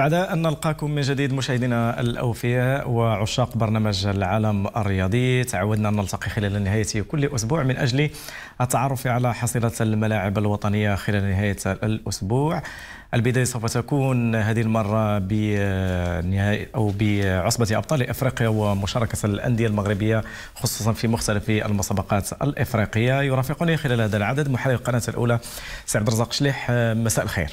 سعداء أن نلقاكم من جديد مشاهدينا الأوفياء وعشاق برنامج العالم الرياضي تعودنا أن نلتقي خلال نهاية كل أسبوع من أجل التعرف على حصيلة الملاعب الوطنية خلال نهاية الأسبوع البداية سوف تكون هذه المرة بنهاية أو بعصبة أبطال أفريقيا ومشاركة الأندية المغربية خصوصا في مختلف المسابقات الإفريقية يرافقني خلال هذا العدد محرر القناة الأولى سعد رزاق شليح مساء الخير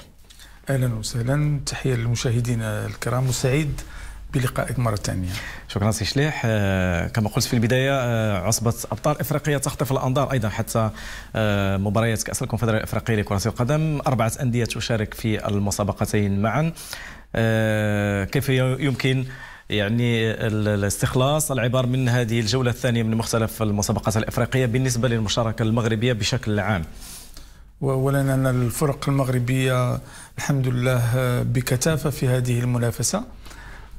اهلا وسهلا تحيه للمشاهدين الكرام وسعيد بلقائك مرة ثانية شكرا سي شليح آه، كما قلت في البداية آه، عصبة أبطال إفريقية تخطف الأنظار أيضا حتى آه، مباريات كأس الكونفدرالية الإفريقية لكرة القدم أربعة أندية تشارك في المسابقتين معا كيف يمكن يعني الاستخلاص العبار من هذه الجولة الثانية من مختلف المسابقات الإفريقية بالنسبة للمشاركة المغربية بشكل عام وأولا أن الفرق المغربية الحمد لله بكثافة في هذه المنافسة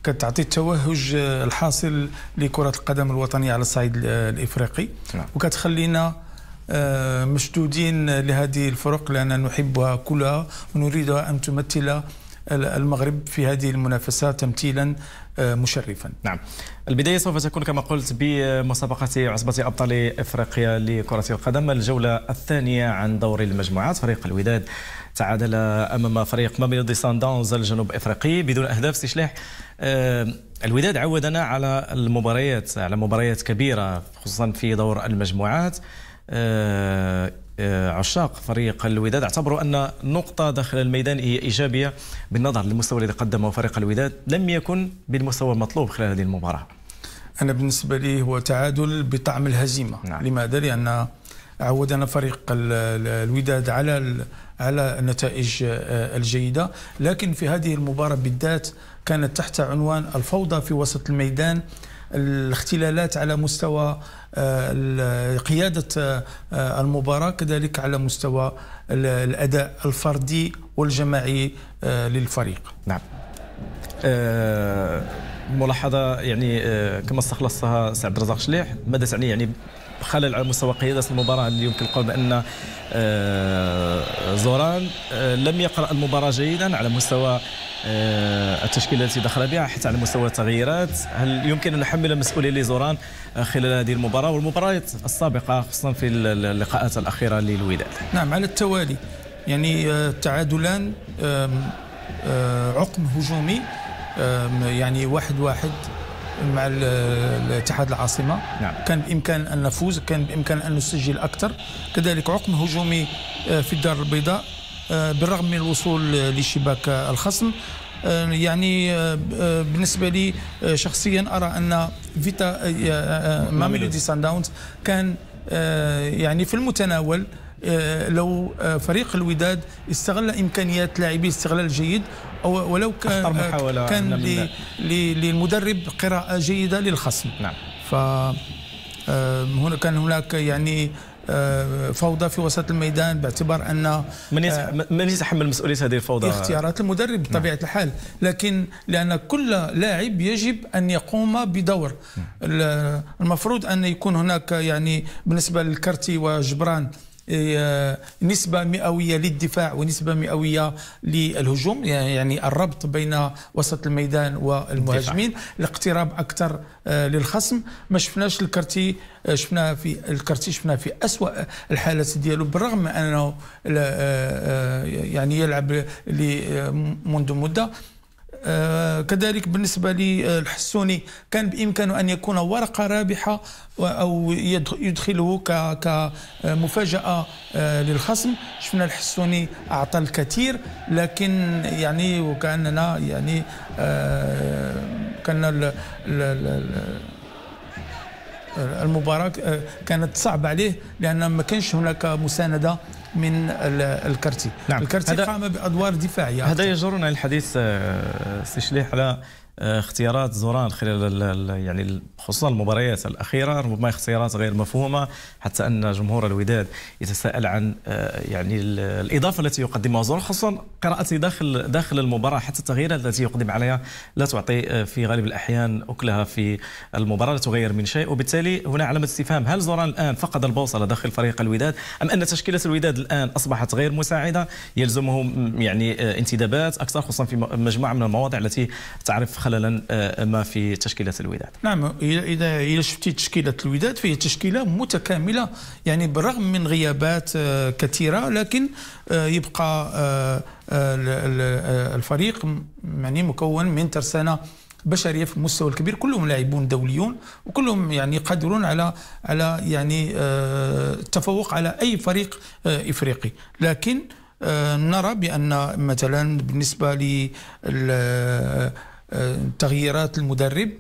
كتعطي التوهج الحاصل لكرة القدم الوطنية على الصعيد الإفريقي نعم. وكتخلينا آه، مشدودين لهذه الفرق لأننا نحبها كلها ونريدها أن تمثل المغرب في هذه المنافسة تمثيلا مشرفا نعم البداية سوف تكون كما قلت بمسابقة عصبة أبطال إفريقيا لكرة القدم الجولة الثانية عن دور المجموعات فريق الوداد تعادل أمام فريق ماميلودي سان الجنوب إفريقي بدون أهداف استشلاح آه، الوداد عودنا على المباريات على مباريات كبيرة خصوصا في دور المجموعات آه، آه، عشاق فريق الوداد اعتبروا ان نقطه داخل الميدان هي ايجابيه بالنظر للمستوى الذي قدمه فريق الوداد لم يكن بالمستوى المطلوب خلال هذه المباراه انا بالنسبه لي هو تعادل بطعم الهزيمه نعم. لماذا لان عودنا فريق الوداد على على النتائج آه، الجيده لكن في هذه المباراه بالذات كانت تحت عنوان الفوضى في وسط الميدان الاختلالات على مستوى آه، قيادة آه، آه، المباراة كذلك على مستوى الأداء الفردي والجماعي للفريق نعم ملاحظة يعني كما استخلصها سعد الرزاق شليح ماذا تعني يعني خلل على مستوى قيادة المباراة اللي يمكن القول بأن زوران لم يقرأ المباراة جيدا على مستوى آه، التشكيله التي دخل بها حتى على مستوى التغييرات هل يمكن ان نحمل مسؤوليه لزوران خلال هذه المباراه والمباريات السابقه خصوصا في اللقاءات الاخيره للوداد نعم على التوالي يعني آه، تعادلان آه، عقم هجومي يعني واحد واحد مع الاتحاد العاصمه نعم. كان بامكان ان نفوز كان بامكان ان نسجل اكثر كذلك عقم هجومي في الدار البيضاء آه، بالرغم من الوصول لشباك الخصم آه، يعني آه، بالنسبة لي شخصيا أرى أن فيتا ماميلودي سان داونز كان يعني في المتناول لو فريق الوداد استغل امكانيات لاعبيه استغلال جيد ولو كان كان للمدرب قراءه جيده للخصم نعم ف هنا كان هناك يعني فوضى في وسط الميدان باعتبار ان من آه، من يتحمل مسؤوليه هذه الفوضى؟ اختيارات المدرب بطبيعه نعم. الحال، لكن لان كل لاعب يجب ان يقوم بدور نعم. المفروض ان يكون هناك يعني بالنسبه للكرتي وجبران إيه، نسبة مئوية للدفاع ونسبة مئوية للهجوم يعني الربط بين وسط الميدان والمهاجمين الاقتراب أكثر آه، للخصم ما شفناش الكرتي آه، شفناه في الكرتي شفناه في أسوأ الحالات ديالو بالرغم من أنه آه، يعني يلعب منذ مدة آه، كذلك بالنسبة للحسوني آه، كان بإمكانه أن يكون ورقة رابحة أو يدخله كمفاجأة آه، للخصم شفنا الحسوني أعطى الكثير لكن يعني وكأننا يعني كان المباراة كانت صعبة عليه لأن ما كانش هناك مساندة من الكرتي نعم. الكرتي قام بادوار دفاعيه هذا يجرنا للحديث آه، سي على آه، اختيارات زوران خلال يعني خصوصا المباريات الاخيره ربما اختيارات غير مفهومه حتى ان جمهور الوداد يتساءل عن آه، يعني الاضافه التي يقدمها زوران خصوصا قراءتي داخل داخل المباراه حتى التغييرات التي يقدم عليها لا تعطي آه، في غالب الاحيان اكلها في المباراه لا تغير من شيء وبالتالي هنا علامه استفهام هل زوران الان فقد البوصله داخل فريق الوداد ام ان تشكيله الوداد الان اصبحت غير مساعده يلزمه يعني انتدابات اكثر خصوصا في مجموعه من المواضع التي تعرف خللا آه، ما في تشكيله الوداد نعم اذا اذا شفتي تشكيله الوداد فهي تشكيله متكامله يعني بالرغم من غيابات آه، كثيره لكن آه، يبقى الفريق يعني مكون من ترسانه بشريه في المستوى الكبير كلهم لاعبون دوليون وكلهم يعني قادرون على على يعني التفوق على اي فريق افريقي لكن نرى بان مثلا بالنسبه لل تغييرات المدرب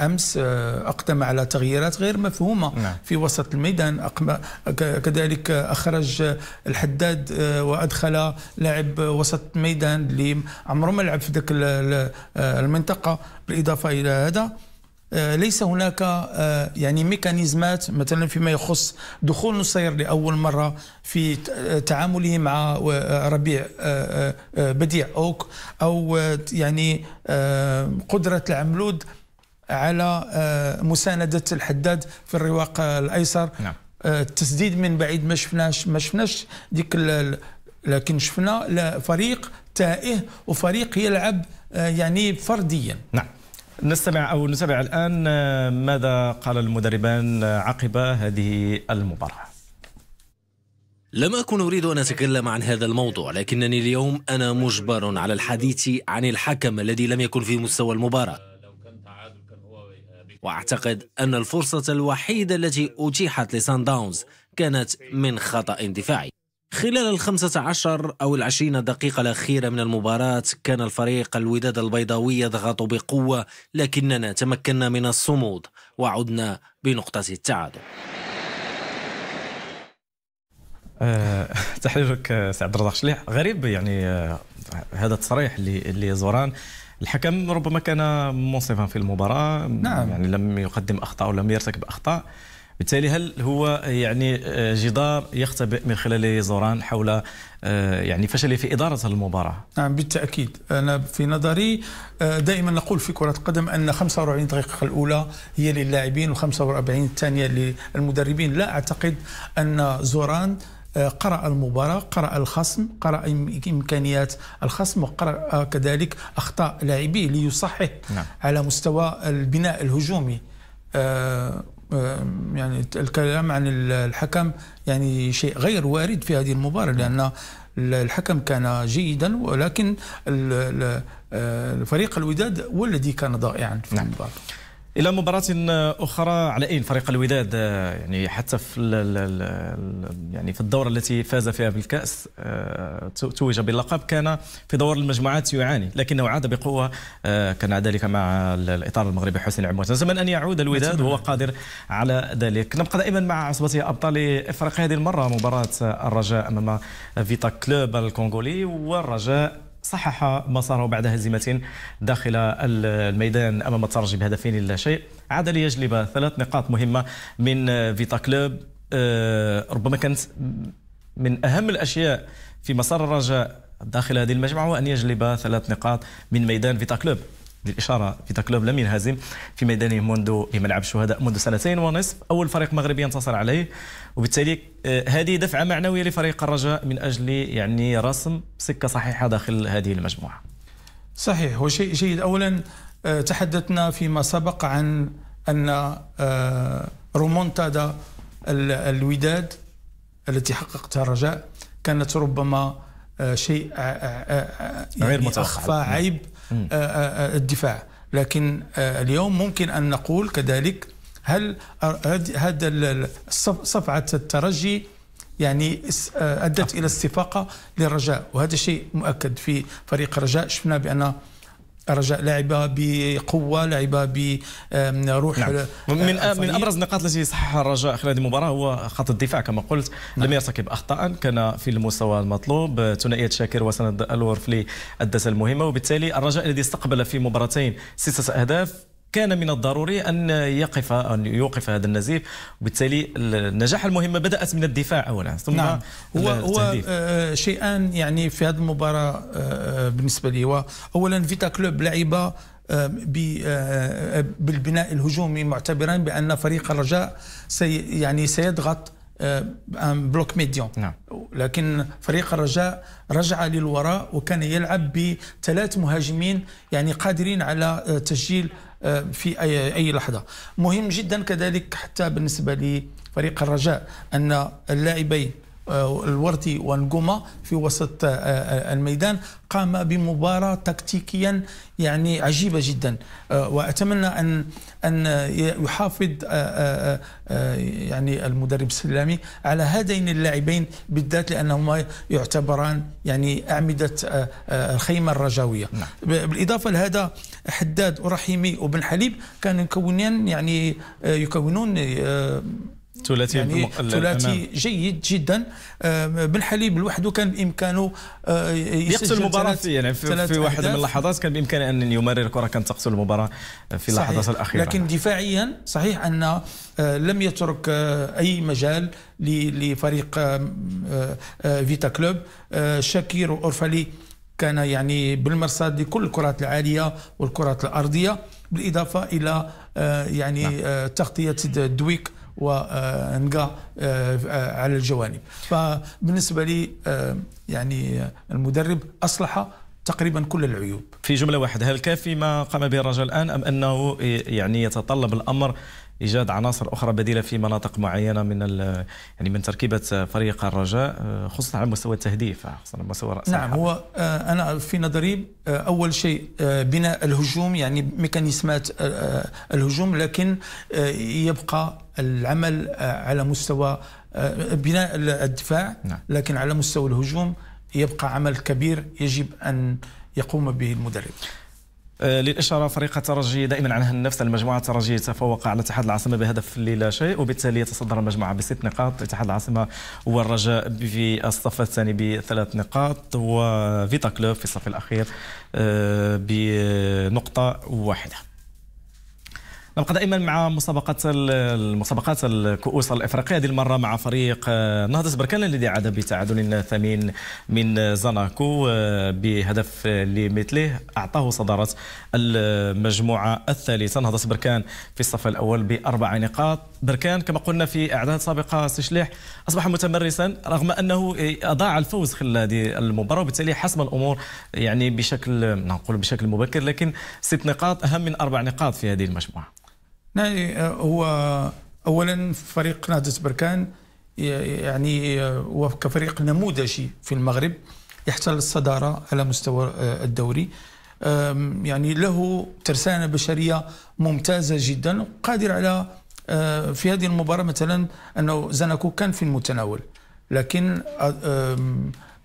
امس آه، اقدم على تغييرات غير مفهومه نعم. في وسط الميدان كذلك اخرج آه، الحداد آه، وادخل لاعب وسط الميدان اللي عمره ما لعب في ذاك المنطقه بالاضافه الى هذا آه، ليس هناك آه، يعني ميكانيزمات مثلا فيما يخص دخول نصير لاول مره في آه، تعامله مع ربيع بديع اوك او يعني قدره العملود على مسانده الحداد في الرواق الايسر نعم. التسديد من بعيد ما شفناش ما شفناش ديك لكن شفنا فريق تائه وفريق يلعب يعني فرديا نعم نستمع أو نتابع الآن آه، ماذا قال المدربان آه، عقب هذه المباراة لم أكن أريد أن أتكلم عن هذا الموضوع لكنني اليوم أنا مجبر على الحديث عن الحكم الذي لم يكن في مستوى المباراة وأعتقد أن الفرصة الوحيدة التي أتيحت لسان داونز كانت من خطأ دفاعي خلال الخمسة عشر أو العشرين دقيقة الأخيرة من المباراة كان الفريق الوداد البيضاوي يضغط بقوة لكننا تمكنا من الصمود وعدنا بنقطة التعادل آه، تحريرك آه، سعد الرزاق شليح غريب يعني آه، هذا التصريح اللي اللي زوران الحكم ربما كان منصفا في المباراه نعم. يعني لم يقدم اخطاء ولم يرتكب اخطاء بالتالي هل هو يعني آه، جدار يختبئ من خلاله زوران حول آه، يعني فشله في إدارة المباراة نعم بالتأكيد أنا في نظري آه، دائما نقول في كرة القدم أن 45 دقيقة الأولى هي للاعبين و45 الثانية للمدربين لا أعتقد أن زوران قرأ المباراة قرأ الخصم قرأ إمكانيات الخصم وقرأ كذلك أخطاء لاعبيه ليصحح نعم. على مستوى البناء الهجومي آه، يعني الكلام عن الحكم يعني شيء غير وارد في هذه المباراة نعم. لأن الحكم كان جيدا ولكن آه، فريق الوداد هو الذي كان ضائعا في نعم. المباراة الى مباراه اخرى على اين فريق الوداد يعني حتى في يعني في الدوره التي فاز فيها بالكاس آه، توج باللقب كان في دور المجموعات يعاني لكنه عاد بقوه آه، كان ذلك مع الاطار المغربي حسين العموات نتمنى ان يعود الوداد وهو نعم. قادر على ذلك نبقى دائما مع عصبه ابطال افريقيا هذه المره مباراه الرجاء امام فيتا كلوب الكونغولي والرجاء صحح مساره بعد هزيمة داخل الميدان أمام الترجي بهدفين لا شيء عاد ليجلب ثلاث نقاط مهمة من فيتا كلوب آه، ربما كانت من أهم الأشياء في مسار الرجاء داخل هذه المجموعة وأن يجلب ثلاث نقاط من ميدان فيتا كلوب للإشارة في كلوب لم ينهزم في ميدانه منذ في ملعب الشهداء منذ سنتين ونصف أول فريق مغربي ينتصر عليه وبالتالي آه، هذه دفعة معنوية لفريق الرجاء من أجل يعني رسم سكة صحيحة داخل هذه المجموعة صحيح هو شيء جيد أولا آه، تحدثنا فيما سبق عن أن آه، رومونتادا الوداد التي حققتها الرجاء كانت ربما شيء غير يعني متوقع أخفى عيب آه، آه، آه، الدفاع لكن اليوم ممكن أن نقول كذلك هل هذا صفعة الترجي يعني أدت إلى استفاقة للرجاء وهذا شيء مؤكد في فريق الرجاء شفنا بأن الرجاء لعب بقوه لعب بروح نعم. من الفريق. من آه، ابرز النقاط التي صححها الرجاء خلال المباراه هو خط الدفاع كما قلت نعم. لم يرتكب اخطاء كان في المستوى المطلوب ثنائيه شاكر وسند الورفلي ادت المهمه وبالتالي الرجاء الذي استقبل في مباراتين سته اهداف كان من الضروري أن يقف أن يوقف هذا النزيف وبالتالي النجاح المهمة بدأت من الدفاع أولا ثم نعم. هو, هو آه، شيئان يعني في هذه المباراة آه، بالنسبة لي أولا فيتا كلوب لعب آه، بالبناء الهجومي معتبرا بان فريق الرجاء سي يعني سيضغط ان بلوك ميديون نعم. لكن فريق الرجاء رجع للوراء وكان يلعب بثلاث مهاجمين يعني قادرين على تسجيل آه، في اي اي لحظه مهم جدا كذلك حتى بالنسبه لفريق الرجاء ان اللاعبين آه، الورتي ونجوما في وسط آه، آه، الميدان قام بمباراة تكتيكيا يعني عجيبة جدا وأتمنى أن أن يحافظ يعني المدرب السلامي على هذين اللاعبين بالذات لأنهما يعتبران يعني أعمدة الخيمة الرجاوية نعم. بالإضافة لهذا حداد ورحيمي وبن حليب كانوا يكونان يعني يكونون ثلاثي يعني نعم. ثلاثي جيد جدا آه، بن حليب لوحده كان بامكانه آه، يقتل المباراه في يعني في, في واحد من اللحظات كان بامكانه ان يمرر الكره كان تقتل المباراه في اللحظات الاخيره لكن دفاعيا صحيح ان آه، لم يترك اي مجال لفريق فيتا كلوب شاكير اورفالي كان يعني بالمرصاد لكل الكرات العاليه والكرات الارضيه بالاضافه الى يعني نعم. تغطيه دويك ونقع آه، على الجوانب فبالنسبة لي آه، يعني المدرب أصلح تقريبا كل العيوب في جملة واحدة هل كافي ما قام به الرجاء الآن أم أنه إيه، يعني يتطلب الأمر ايجاد عناصر اخرى بديله في مناطق معينه من يعني من تركيبه فريق الرجاء آه، خصوصا على مستوى التهديف آه، خصوصا على مستوى راس نعم هو آه، انا في نظري اول شيء بناء الهجوم يعني ميكانيزمات الهجوم لكن يبقى العمل على مستوى بناء الدفاع نعم. لكن على مستوى الهجوم يبقى عمل كبير يجب ان يقوم به المدرب آه، للإشارة فريق الترجي دائما عنها النفس المجموعة الترجي تفوق على اتحاد العاصمة بهدف لا شيء وبالتالي يتصدر المجموعة بست نقاط اتحاد العاصمة والرجاء في الصف الثاني بثلاث نقاط وفيتا كلوب في الصف الأخير آه، بنقطة واحدة نبقى دائما مع مسابقة المسابقات الكؤوس الإفريقية هذه المرة مع فريق آه، نهضة بركان الذي عاد بتعادل ثمين من زناكو آه، بهدف لمثله أعطاه صدارة المجموعة الثالثة نهضة بركان في الصف الأول بأربع نقاط بركان كما قلنا في أعداد سابقة سشليح أصبح متمرسا رغم أنه أضاع الفوز خلال هذه المباراة وبالتالي حسم الأمور يعني بشكل نقول بشكل مبكر لكن ست نقاط أهم من أربع نقاط في هذه المجموعة يعني هو اولا فريق نهضه بركان يعني هو كفريق نموذجي في المغرب يحتل الصداره على مستوى آه، الدوري يعني له ترسانه بشريه ممتازه جدا قادر على آه، في هذه المباراه مثلا انه زنكو كان في المتناول لكن آه،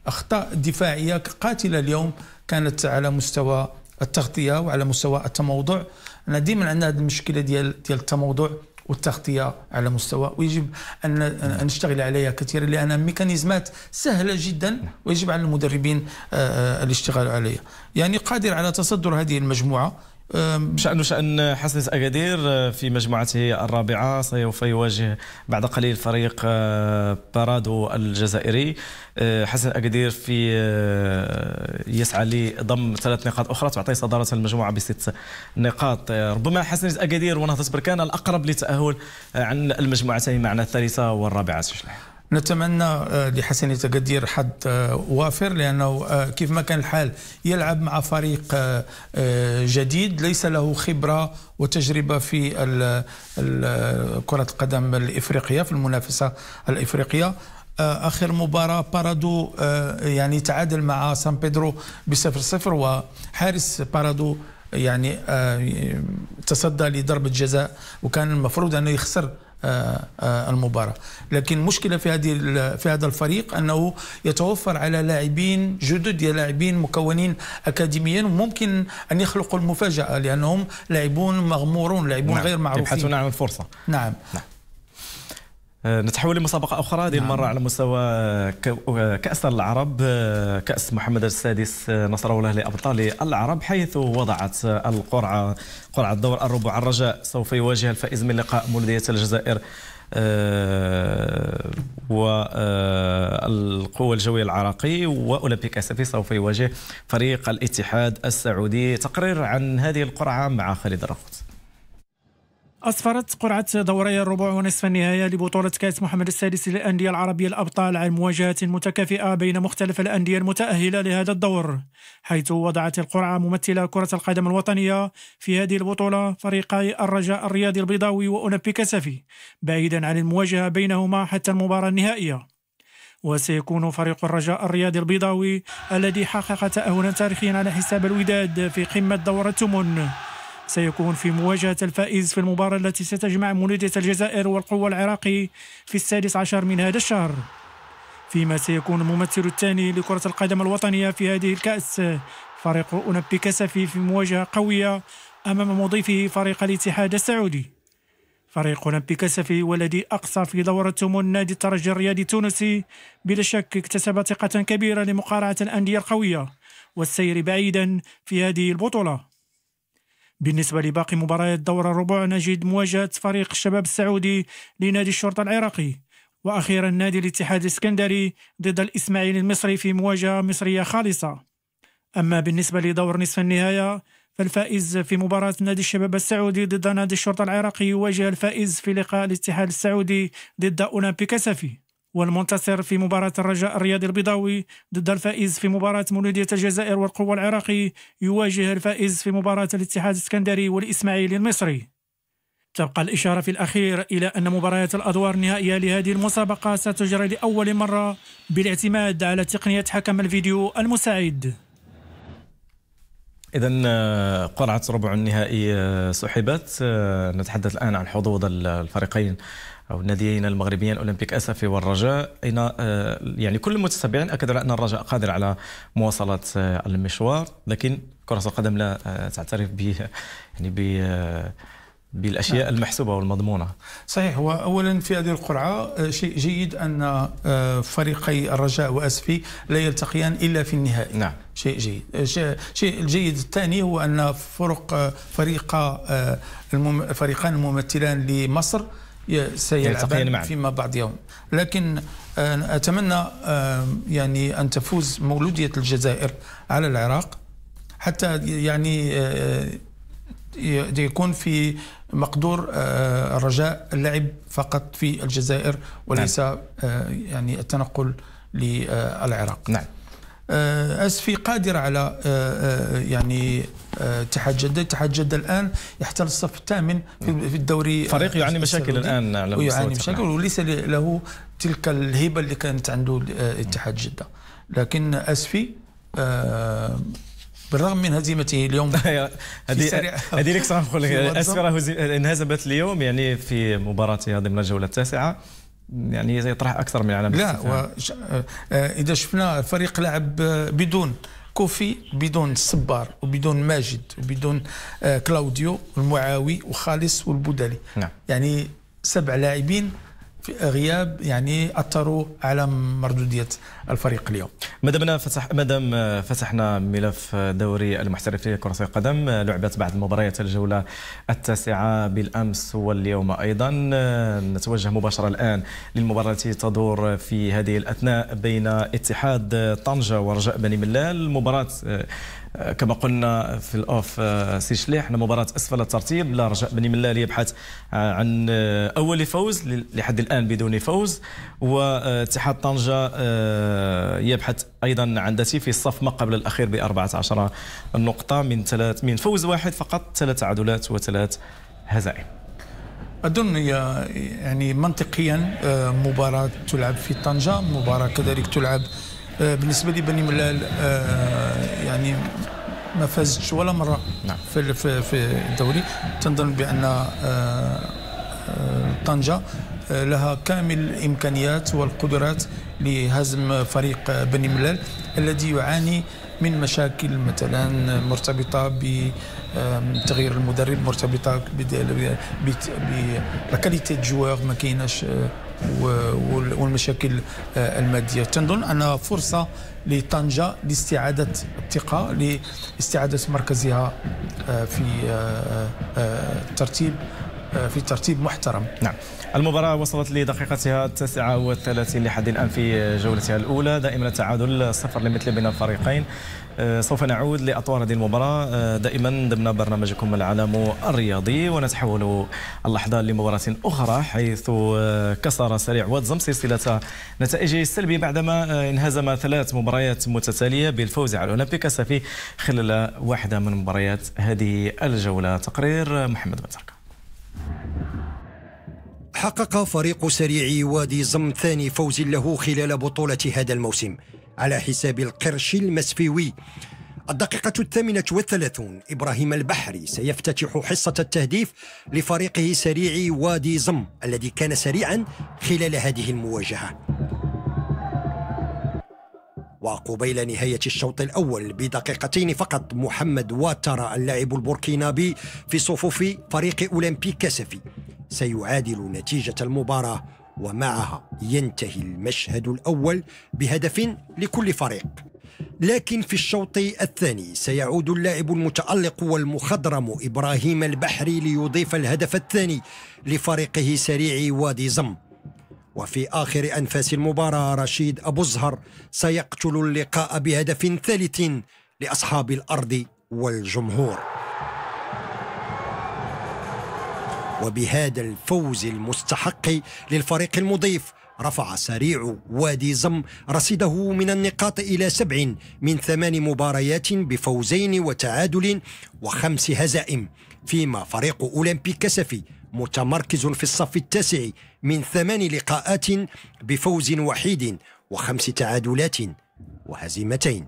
اخطاء دفاعيه قاتله اليوم كانت على مستوى التغطيه وعلى مستوى التموضع انا ديما عندنا هذه المشكله ديال ديال التموضع والتغطيه على مستوى ويجب ان نشتغل عليها كثيرا لانها ميكانيزمات سهله جدا ويجب على المدربين آه، آه، الاشتغال عليها يعني قادر على تصدر هذه المجموعه بشأن شأن حسنس أكادير أه، في مجموعته الرابعة سوف يواجه بعد قليل فريق أه، بارادو الجزائري أه، حسن أكادير في يسعى لضم ثلاث نقاط أخرى تعطي صدارة المجموعة بست نقاط ربما حسن أكادير ونهضة بركان الأقرب للتأهل عن المجموعتين معنا الثالثة والرابعة تشلح نتمنى آه، لحسن تقدير حظ آه، وافر لانه آه، كيف ما كان الحال يلعب مع فريق جديد ليس له خبره وتجربه في كره القدم الافريقيه في المنافسه الافريقيه اخر مباراه بارادو يعني تعادل مع سان بيدرو بصفر صفر وحارس بارادو يعني تصدى لضربه جزاء وكان المفروض انه يخسر آه، آه، المباراة لكن المشكلة في هذه في هذا الفريق أنه يتوفر على لاعبين جدد يا لاعبين مكونين أكاديميا ممكن أن يخلقوا المفاجأة لأنهم لاعبون مغمورون لاعبون نعم. غير معروفين يبحثون عن الفرصة نعم, نعم. آه، نتحول لمسابقة أخرى هذه نعم. المرة على مستوى كأس العرب آه، كأس محمد السادس آه، نصر الله لأبطال العرب حيث وضعت القرعة قرعة دور الربع الرجاء سوف يواجه الفائز من لقاء مولودية الجزائر و والقوة الجوية العراقي وأولمبيك أسفي سوف يواجه فريق الاتحاد السعودي تقرير عن هذه القرعة مع خالد الرخوت أسفرت قرعة دوري الربع ونصف النهاية لبطولة كأس محمد السادس للأندية العربية الأبطال عن مواجهة متكافئة بين مختلف الأندية المتأهلة لهذا الدور حيث وضعت القرعة ممثلة كرة القدم الوطنية في هذه البطولة فريقي الرجاء الرياضي البيضاوي وأولمبيك سفي بعيدا عن المواجهة بينهما حتى المباراة النهائية وسيكون فريق الرجاء الرياضي البيضاوي الذي حقق تأهلا تاريخيا على حساب الوداد في قمة دورة تمن سيكون في مواجهة الفائز في المباراة التي ستجمع مولودية الجزائر والقوة العراقي في السادس عشر من هذا الشهر فيما سيكون الممثل الثاني لكرة القدم الوطنية في هذه الكأس فريق أولمبيك كسفي في مواجهة قوية أمام مضيفه فريق الاتحاد السعودي فريق أولمبي كسفي والذي أقصى في دورة من نادي الترجي الرياضي التونسي بلا شك اكتسب ثقة كبيرة لمقارعة الأندية القوية والسير بعيدا في هذه البطولة بالنسبة لباقي مباريات دور الربع نجد مواجهة فريق الشباب السعودي لنادي الشرطة العراقي وأخيرا نادي الاتحاد الاسكندري ضد الإسماعيلي المصري في مواجهة مصرية خالصة أما بالنسبة لدور نصف النهاية فالفائز في مباراة نادي الشباب السعودي ضد نادي الشرطة العراقي يواجه الفائز في لقاء الاتحاد السعودي ضد أولمبيك سفي والمنتصر في مباراة الرجاء الرياضي البيضاوي ضد الفائز في مباراة مولودية الجزائر والقوة العراقي يواجه الفائز في مباراة الاتحاد السكندري والإسماعيلي المصري تبقى الإشارة في الأخير إلى أن مباريات الأدوار النهائية لهذه المسابقة ستجرى لأول مرة بالاعتماد على تقنية حكم الفيديو المساعد إذا آه، قرعة ربع النهائي آه، سحبت آه، نتحدث الآن عن حظوظ الفريقين او الناديين المغربيين اولمبيك اسفي والرجاء اين آه، يعني كل المتتبعين اكدوا على ان الرجاء قادر على مواصله آه، المشوار لكن كره القدم لا آه، تعترف ب يعني ب بالاشياء نعم. المحسوبه والمضمونه صحيح هو اولا في هذه القرعه شيء جيد ان فريقي الرجاء واسفي لا يلتقيان الا في النهائي نعم شيء جيد الشيء الجيد الثاني هو ان فرق فريق فريقان الممثلان لمصر سيلعبان فيما بعد يوم لكن آه، أتمنى آه، يعني أن تفوز مولودية الجزائر على العراق حتى يعني آه، يكون في مقدور الرجاء اللعب فقط في الجزائر وليس نعم. يعني التنقل للعراق نعم آه، اسفي قادر على آه، آه، يعني اتحاد جده اتحاد جده الان يحتل الصف الثامن في الدوري فريق يعاني مشاكل الان على يعاني مشاكل وليس له تلك الهبه اللي كانت عنده اتحاد جده لكن اسفي بالرغم من هزيمته اليوم هذه هذه لك صراحه نقول لك اسفي انهزمت اليوم يعني في مباراتها ضمن الجوله التاسعه يعني يطرح اكثر من علامه لا وش... آه، آه، اذا شفنا فريق لعب آه، بدون كوفي بدون صبار وبدون ماجد وبدون كلاوديو المعاوي وخالص والبودالي نعم. يعني سبع لاعبين في غياب يعني اثروا على مردوديه الفريق اليوم. مادامنا فتح مادام آه، فتحنا ملف آه، دوري المحترفين كره القدم آه، لعبت بعض المباريات الجوله التاسعه بالامس واليوم ايضا نتوجه مباشره الان للمباراه التي تدور في هذه الاثناء بين اتحاد طنجه ورجاء بني ملال مباراه آه، كما قلنا في الاوف آه، سي شليح مباراه اسفل الترتيب لا رجاء بني ملال يبحث آه، عن اول فوز لحد الان بدون فوز واتحاد طنجه يبحث ايضا عن ذاته في الصف ما قبل الاخير ب 14 نقطه من ثلاث من فوز واحد فقط ثلاث تعادلات وثلاث هزائم اظن يعني منطقيا مباراه تلعب في طنجه مباراه كذلك تلعب آه، بالنسبه لي بني ملال آه، يعني ما فازتش ولا مره نعم. في في الدوري تنظن بان آه، طنجه لها كامل الامكانيات والقدرات لهزم فريق بني ملال الذي يعاني من مشاكل مثلا مرتبطه بتغيير المدرب مرتبطه لا كاليتي جوار ما كايناش والمشاكل آه، الماديه تنظن انها فرصه لطنجه لاستعاده الثقه لاستعاده مركزها آه، في آه، الترتيب آه، في ترتيب محترم نعم المباراة وصلت لدقيقتها 39 لحد الآن في جولتها الأولى دائما التعادل صفر لمثل بين الفريقين آه، سوف نعود لأطوار هذه المباراة آه، دائما ضمن برنامجكم العالم الرياضي ونتحول اللحظة لمباراة أخرى حيث كسر سريع واتزم سلسلة نتائجه السلبية بعدما انهزم ثلاث مباريات متتالية بالفوز على الأولمبيك الصفي خلال واحدة من مباريات هذه الجولة تقرير محمد بن تركه حقق فريق سريع وادي زم ثاني فوز له خلال بطولة هذا الموسم على حساب القرش المسفيوي الدقيقة الثامنة والثلاثون إبراهيم البحري سيفتتح حصة التهديف لفريقه سريع وادي زم الذي كان سريعا خلال هذه المواجهة وقبيل نهاية الشوط الأول بدقيقتين فقط محمد واتر اللاعب البوركينابي في صفوف فريق أولمبيك كسفي سيعادل نتيجة المباراة ومعها ينتهي المشهد الأول بهدف لكل فريق لكن في الشوط الثاني سيعود اللاعب المتألق والمخضرم إبراهيم البحري ليضيف الهدف الثاني لفريقه سريع وادي زم وفي آخر أنفاس المباراة رشيد أبو الزهر سيقتل اللقاء بهدف ثالث لأصحاب الأرض والجمهور وبهذا الفوز المستحق للفريق المضيف رفع سريع وادي زم رصيده من النقاط إلى سبع من ثمان مباريات بفوزين وتعادل وخمس هزائم فيما فريق أولمبيك سفي متمركز في الصف التاسع من ثمان لقاءات بفوز وحيد وخمس تعادلات وهزيمتين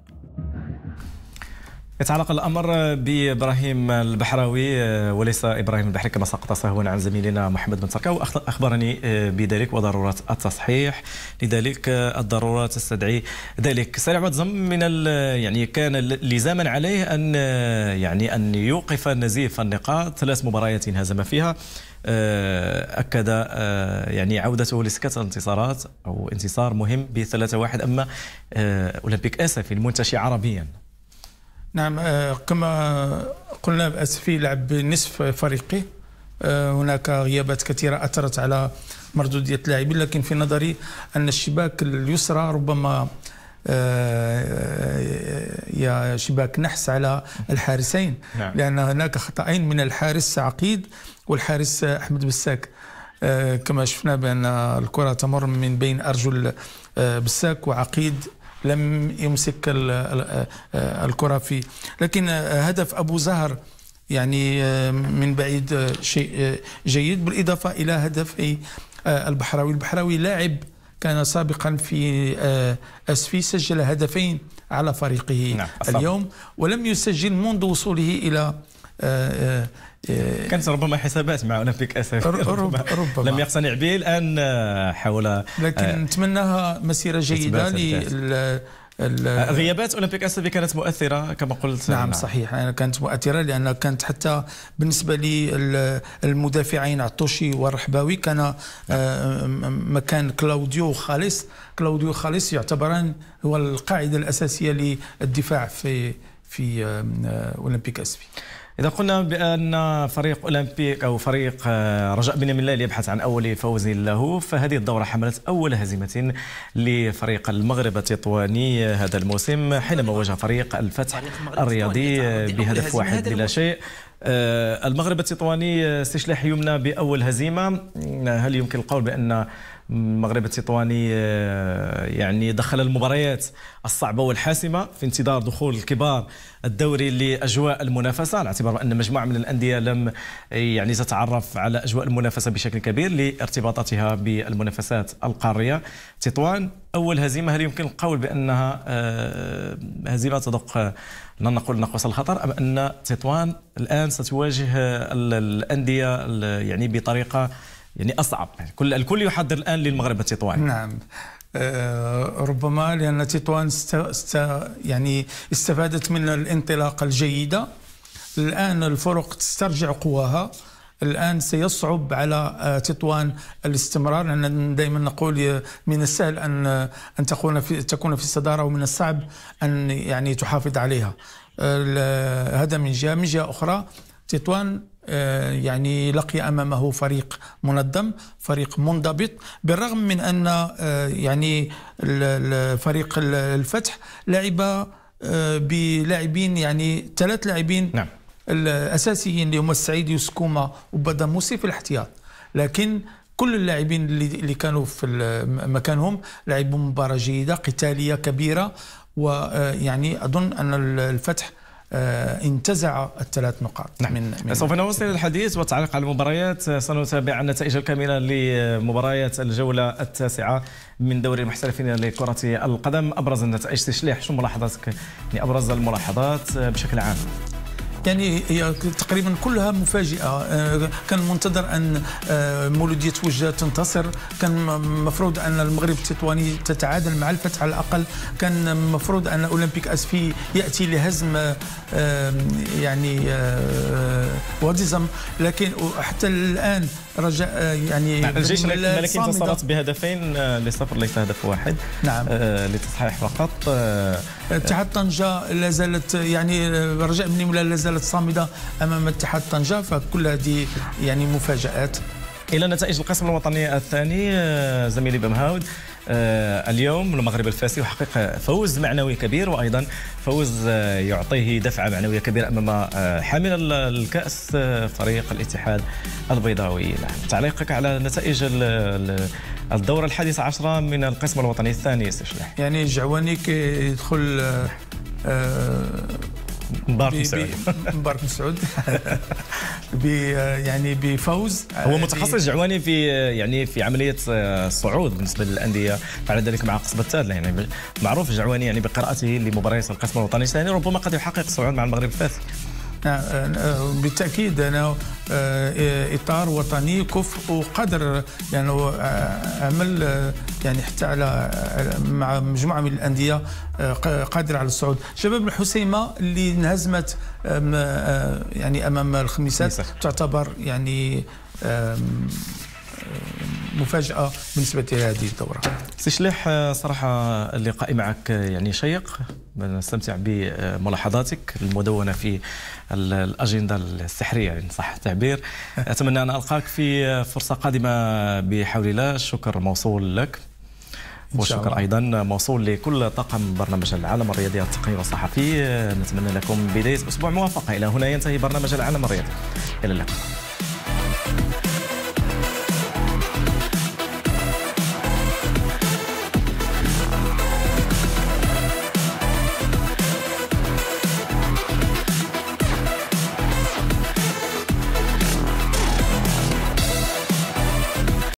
يتعلق الامر بابراهيم البحراوي آه، وليس ابراهيم البحري كما سقط سهوا عن زميلنا محمد بن تركاو واخبرني آه، بذلك وضروره التصحيح لذلك آه، الضروره تستدعي ذلك سريع عبد من يعني كان لزاما عليه ان يعني ان يوقف نزيف النقاط ثلاث مباريات هزم فيها اكد يعني عودته لسكه الانتصارات او انتصار مهم ب 3-1 اما اولمبيك اسفي المنتشي عربيا نعم آه، كما قلنا بأسفي لعب بنصف فريقه آه، هناك غيابات كثيرة أثرت على مردودية اللاعبين لكن في نظري أن الشباك اليسرى ربما آه، يا شباك نحس على الحارسين نعم. لأن هناك خطأين من الحارس عقيد والحارس أحمد بساك كما شفنا بأن الكرة تمر من بين أرجل بساك وعقيد لم يمسك آه، الكرة في لكن آه، هدف أبو زهر يعني آه، من بعيد شيء جيد بالإضافة إلى هدف البحراوي البحراوي لاعب كان سابقا في أسفي سجل هدفين على فريقه نعم. اليوم ولم يسجل منذ وصوله إلى كانت ربما حسابات مع اولمبيك اسف ربما, ربما لم يقتنع به الان آه، حاول لكن آه، نتمناها مسيره جيده آه، غيابات اولمبيك اسيا كانت مؤثره كما قلت نعم, نعم. صحيح أنا كانت مؤثره لان كانت حتى بالنسبه لي المدافعين عطوشي والرحباوي كان نعم. مكان كلاوديو خالص كلاوديو خالص يعتبران هو القاعده الاساسيه للدفاع في في آه، اولمبيك اسفي إذا قلنا بأن فريق أولمبيك أو فريق آه، رجاء بن ملال يبحث عن أول فوز له فهذه الدورة حملت أول هزيمة لفريق المغرب التطواني هذا الموسم حينما واجه فريق الفتح الرياضي بهدف واحد بلا شيء آه، المغرب التطواني استشلاح يمنى بأول هزيمة هل يمكن القول بأن المغرب التطواني آه، يعني دخل المباريات الصعبه والحاسمه في انتظار دخول الكبار الدوري لاجواء المنافسه على اعتبار ان مجموعه من الانديه لم آه، يعني تتعرف على اجواء المنافسه بشكل كبير لارتباطاتها بالمنافسات القاريه تطوان اول هزيمه هل يمكن القول بانها آه، هزيمه تدق لن نقول نقص الخطر ام ان تطوان الان ستواجه الانديه يعني بطريقه يعني أصعب يعني كل الكل يحضر الآن للمغرب التطواني نعم آه، ربما لأن تطوان است... است... يعني استفادت من الانطلاقة الجيدة الآن الفرق تسترجع قواها الان سيصعب على آه، تطوان الاستمرار لان دائما نقول آه، من السهل ان ان تكون في تكون في الصداره ومن الصعب ان يعني تحافظ عليها هذا من جهه من جهه اخرى تطوان آه، يعني لقي امامه فريق منظم فريق منضبط بالرغم من ان آه، يعني فريق الفتح لعب آه، بلاعبين يعني ثلاث لاعبين نعم. الاساسيين اللي هما السعيد يوسكوما وبدا موسي في الاحتياط لكن كل اللاعبين اللي كانوا في مكانهم لعبوا مباراه جيده قتاليه كبيره ويعني اظن ان الفتح آه، انتزع الثلاث نقاط نعم. من, من سوف نواصل الحديث والتعليق على المباريات سنتابع النتائج الكاملة لمباريات الجولة التاسعة من دوري المحترفين لكرة القدم أبرز النتائج تشليح شو ملاحظاتك لأبرز يعني الملاحظات بشكل عام يعني هي تقريبا كلها مفاجئه آه، كان منتظر ان آه، مولوديه وجده تنتصر كان مفروض ان المغرب التطواني تتعادل مع الفتح على الاقل كان مفروض ان اولمبيك اسفي ياتي لهزم آه، يعني واديزم لكن حتى الان رجاء يعني نعم، الجيش الملكي انتصرت بهدفين آه، لصفر ليس هدف واحد نعم آه، لتصحيح فقط آه، اتحاد طنجة لا زالت يعني رجاء بن ملا لا زالت صامدة أمام اتحاد طنجة فكل هذه يعني مفاجآت الى نتائج القسم الوطني الثاني آه، زميلي بمهاود آه، اليوم المغرب الفاسي يحقق فوز معنوي كبير وايضا فوز آه، يعطيه دفعه معنويه كبيره امام حامل الكاس فريق الاتحاد البيضاوي نعم، تعليقك على نتائج الدوره الحادية عشرة من القسم الوطني الثاني استشلاح يعني الجعواني كيدخل مبارك مسعود مبارك مسعود يعني بفوز هو آه، متخصص جعواني في يعني في عمليه الصعود آه، بالنسبه للانديه فعل ذلك مع قصبه تاد يعني معروف جعواني يعني بقراءته لمباريات القسم الوطني الثاني ربما قد يحقق الصعود مع المغرب الفاسي بالتاكيد انا آه، اطار وطني كف وقدر يعني آه، عمل آه، يعني حتى على مع مجموعه من الانديه قادره على الصعود شباب الحسيمه اللي انهزمت يعني امام الخميسات تعتبر يعني مفاجاه بالنسبه لهذه الدوره سي شليح صراحه اللقاء معك يعني شيق نستمتع بملاحظاتك المدونه في الاجنده السحريه ان يعني صح التعبير اتمنى ان القاك في فرصه قادمه بحول الله الشكر موصول لك والشكر ايضا موصول لكل طاقم برنامج العالم الرياضي التقني والصحفي نتمنى لكم بدايه اسبوع موفقه الى هنا ينتهي برنامج العالم الرياضي الى اللقاء